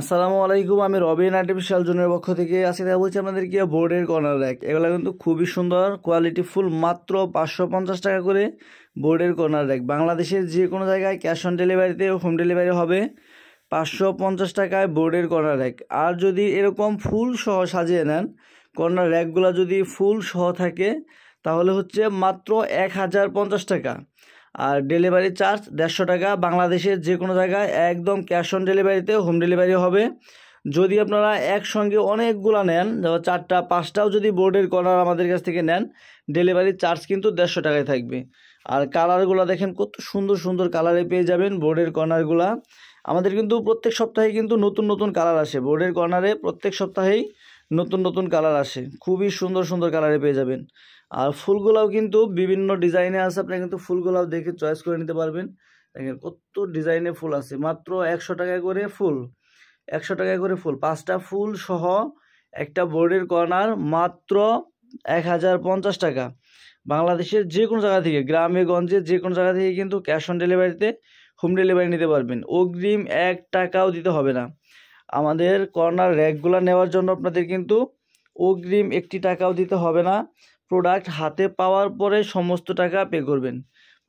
আসসালামু আলাইকুম আমি রবিন আর্টিফিশিয়াল জোনের পক্ষ থেকে আজকে দেখা বলছি কি বোর্ডের কর্নার র্যাক এগুলো কিন্তু খুবই সুন্দর কোয়ালিটি ফুল মাত্র পাঁচশো পঞ্চাশ টাকা করে বোর্ডের কর্নার র্যাক বাংলাদেশের যে কোনো জায়গায় ক্যাশ অন ডেলিভারিতে হোম ডেলিভারি হবে পাঁচশো পঞ্চাশ টাকায় বোর্ডের কর্নার র্যাক আর যদি এরকম ফুল সহ সাজিয়ে নেন কর্নার র্যাকগুলো যদি ফুল সহ থাকে তাহলে হচ্ছে মাত্র এক হাজার পঞ্চাশ টাকা আর ডেলিভারি চার্জ দেড়শো টাকা বাংলাদেশের যে কোনো জায়গায় একদম ক্যাশ অন ডেলিভারিতে হোম ডেলিভারি হবে যদি আপনারা একসঙ্গে অনেকগুলো নেন যেমন চারটা পাঁচটাও যদি বোর্ডের কলার আমাদের কাছ থেকে নেন ডেলিভারি চার্জ কিন্তু দেড়শো টাকায় থাকবে আর কালারগুলো দেখেন কত সুন্দর সুন্দর কালারে পেয়ে যাবেন বোর্ডের কর্নারগুলা আমাদের কিন্তু প্রত্যেক সপ্তাহে কিন্তু নতুন নতুন কালার আসে বোর্ডের কর্নারে প্রত্যেক সপ্তাহেই নতুন নতুন কালার আসে খুবই সুন্দর সুন্দর কালারে পেয়ে যাবেন আর ফুলগুলাও কিন্তু বিভিন্ন ডিজাইনে আছে আপনি কিন্তু ফুলগুলাও দেখে চয়েস করে নিতে পারবেন দেখেন কত ডিজাইনে ফুল আছে মাত্র একশো টাকা করে ফুল একশো টাকা করে ফুল পাঁচটা ফুল সহ একটা বোর্ডের কর্নার মাত্র এক হাজার পঞ্চাশ টাকা বাংলাদেশের যে কোনো জায়গা থেকে গ্রামে গঞ্জে যে কোনো জায়গা থেকে কিন্তু ক্যাশ অন ডেলিভারিতে হোম ডেলিভারি নিতে পারবেন অগ্রিম এক টাকাও দিতে হবে না আমাদের কর্নার র্যাকগুলো নেওয়ার জন্য আপনাদের কিন্তু অগ্রিম একটি টাকাও দিতে হবে না প্রোডাক্ট হাতে পাওয়ার পরে সমস্ত টাকা পে করবেন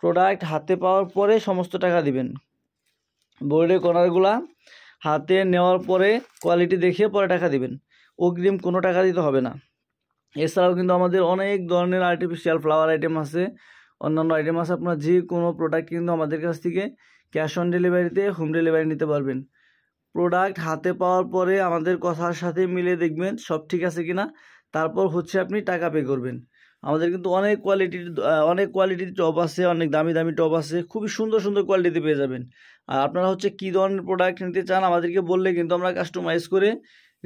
প্রোডাক্ট হাতে পাওয়ার পরে সমস্ত টাকা দিবেন বোর্ডের কর্নারগুলা হাতে নেওয়ার পরে কোয়ালিটি দেখে পরে টাকা দিবেন অগ্রিম কোনো টাকা দিতে হবে না এছাড়াও কিন্তু আমাদের অনেক ধরনের আর্টিফিশিয়াল ফ্লাওয়ার আইটেম আছে অন্যান্য আইটেম আছে আপনার যে কোনো প্রোডাক্ট কিন্তু আমাদের কাছ থেকে ক্যাশ অন ডেলিভারিতে হোম ডেলিভারি নিতে পারবেন প্রোডাক্ট হাতে পাওয়ার পরে আমাদের কথার সাথে মিলে দেখবেন সব ঠিক আছে কিনা তারপর হচ্ছে আপনি টাকা পে করবেন আমাদের কিন্তু অনেক কোয়ালিটির অনেক কোয়ালিটির টপ আছে অনেক দামি দামি টপ আছে খুবই সুন্দর সুন্দর কোয়ালিটিতে পেয়ে যাবেন আর আপনারা হচ্ছে কী ধরনের প্রোডাক্ট নিতে চান আমাদেরকে বললে কিন্তু আমরা কাস্টমাইজ করে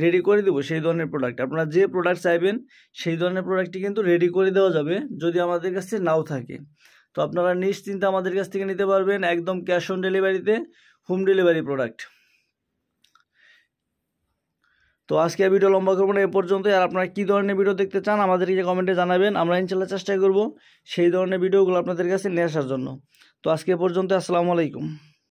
রেডি করে দেবো সেই ধরনের প্রোডাক্ট আপনারা যে প্রোডাক্ট চাইবেন সেই ধরনের প্রোডাক্টটি কিন্তু রেডি করে দেওয়া যাবে যদি আমাদের কাছে নাও থাকে তো আপনারা নিশ্চিন্তে আমাদের কাছ থেকে নিতে পারবেন একদম ক্যাশ অন ডেলিভারিতে হোম ডেলিভারি প্রোডাক্ট তো আজকে ভিডিও লম্বা করবো না এ পর্যন্ত আর আপনারা কী ধরনের ভিডিও দেখতে চান আমাদেরকে কমেন্টে জানাবেন আমরা ইনশাল্লাহ চেষ্টা করব সেই ধরনের ভিডিওগুলো আপনাদের কাছে নিয়ে আসার জন্য তো আজকে পর্যন্ত আসসালামু আলাইকুম